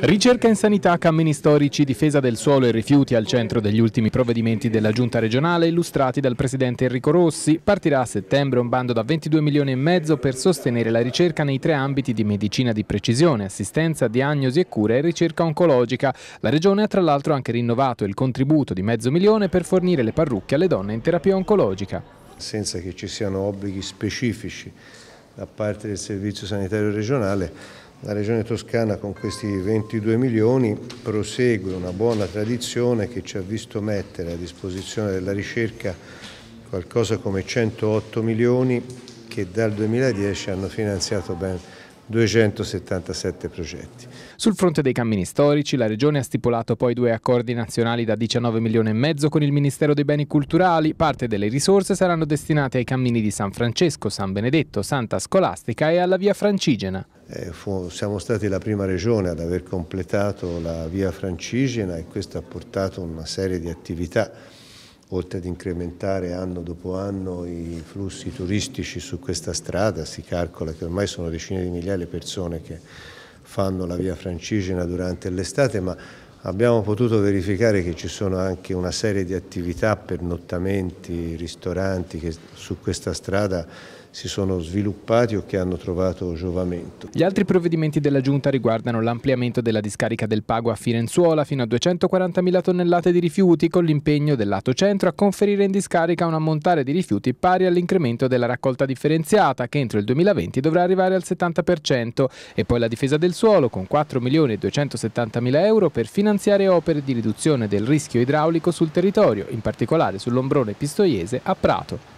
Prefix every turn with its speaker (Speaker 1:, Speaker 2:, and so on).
Speaker 1: Ricerca in sanità, cammini storici, difesa del suolo e rifiuti al centro degli ultimi provvedimenti della giunta regionale illustrati dal presidente Enrico Rossi. Partirà a settembre un bando da 22 milioni e mezzo per sostenere la ricerca nei tre ambiti di medicina di precisione, assistenza, diagnosi e cura e ricerca oncologica. La regione ha tra l'altro anche rinnovato il contributo di
Speaker 2: mezzo milione per fornire le parrucche alle donne in terapia oncologica. Senza che ci siano obblighi specifici da parte del Servizio Sanitario Regionale la Regione Toscana con questi 22 milioni prosegue una buona tradizione che ci ha visto mettere a disposizione della ricerca qualcosa come 108 milioni che dal 2010 hanno finanziato ben 277 progetti.
Speaker 1: Sul fronte dei cammini storici, la Regione ha stipulato poi due accordi nazionali da 19 milioni e mezzo con il Ministero dei Beni Culturali. Parte delle risorse saranno destinate ai cammini di San Francesco, San Benedetto, Santa Scolastica e alla via Francigena.
Speaker 2: Eh, fu, siamo stati la prima regione ad aver completato la via Francigena e questo ha portato una serie di attività oltre ad incrementare anno dopo anno i flussi turistici su questa strada, si calcola che ormai sono decine di migliaia le persone che fanno la via francigena durante l'estate, ma Abbiamo potuto verificare che ci sono anche una serie di attività, pernottamenti, ristoranti che su questa strada si sono sviluppati o che hanno trovato giovamento.
Speaker 1: Gli altri provvedimenti della Giunta riguardano l'ampliamento della discarica del Pago a Firenzuola fino a 240.000 tonnellate di rifiuti con l'impegno del lato centro a conferire in discarica un ammontare di rifiuti pari all'incremento della raccolta differenziata che entro il 2020 dovrà arrivare al 70% e poi la difesa del suolo con 4.270.000 euro per finanziare finanziare opere di riduzione del rischio idraulico sul territorio, in particolare sull'ombrone pistoiese a Prato.